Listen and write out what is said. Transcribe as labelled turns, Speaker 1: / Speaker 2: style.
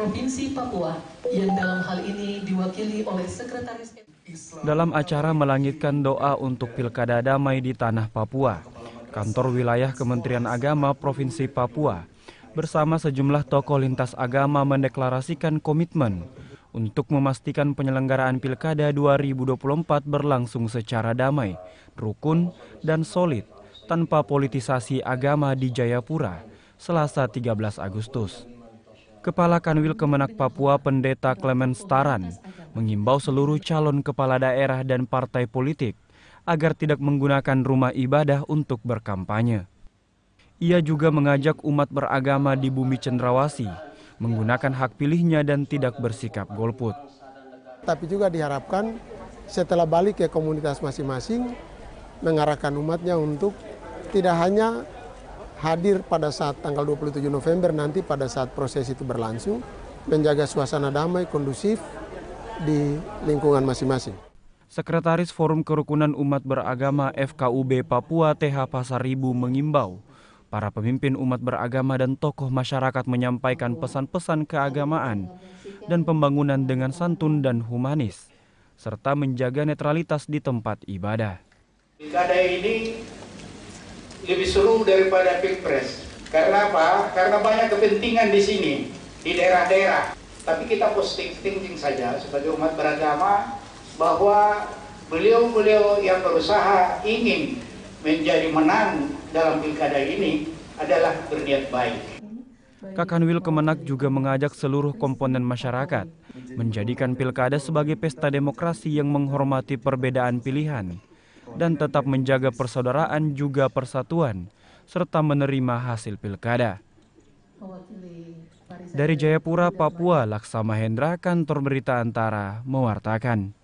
Speaker 1: Provinsi Papua yang dalam hal ini diwakili oleh Sekretaris
Speaker 2: dalam acara melangitkan doa untuk pilkada damai di tanah Papua, kantor wilayah Kementerian Agama Provinsi Papua bersama sejumlah tokoh lintas agama mendeklarasikan komitmen untuk memastikan penyelenggaraan Pilkada 2024 berlangsung secara damai, rukun, dan solid tanpa politisasi agama di Jayapura, Selasa 13 Agustus. Kepala Kanwil Kemenak Papua Pendeta Clement Staran mengimbau seluruh calon kepala daerah dan partai politik agar tidak menggunakan rumah ibadah untuk berkampanye. Ia juga mengajak umat beragama di bumi cendrawasi menggunakan hak pilihnya dan tidak bersikap golput.
Speaker 3: Tapi juga diharapkan setelah balik ke komunitas masing-masing mengarahkan umatnya untuk tidak hanya hadir pada saat tanggal 27 November nanti pada saat proses itu berlangsung, menjaga suasana damai kondusif di lingkungan masing-masing.
Speaker 2: Sekretaris Forum Kerukunan Umat Beragama FKUB Papua TH Pasaribu mengimbau para pemimpin umat beragama dan tokoh masyarakat menyampaikan pesan-pesan keagamaan dan pembangunan dengan santun dan humanis serta menjaga netralitas di tempat ibadah.
Speaker 1: Pilkada ini lebih seru daripada pilpres. Karena apa? Karena banyak kepentingan di sini, di daerah-daerah. Tapi kita posting thinking saja sebagai umat beragama bahwa beliau-beliau yang berusaha ingin menjadi menang dalam pilkada ini adalah berniat baik.
Speaker 2: Kakanwil Kemenak juga mengajak seluruh komponen masyarakat menjadikan pilkada sebagai pesta demokrasi yang menghormati perbedaan pilihan dan tetap menjaga persaudaraan juga persatuan, serta menerima hasil pilkada. Dari Jayapura, Papua, Laksama Hendra, Kantor Berita Antara, mewartakan.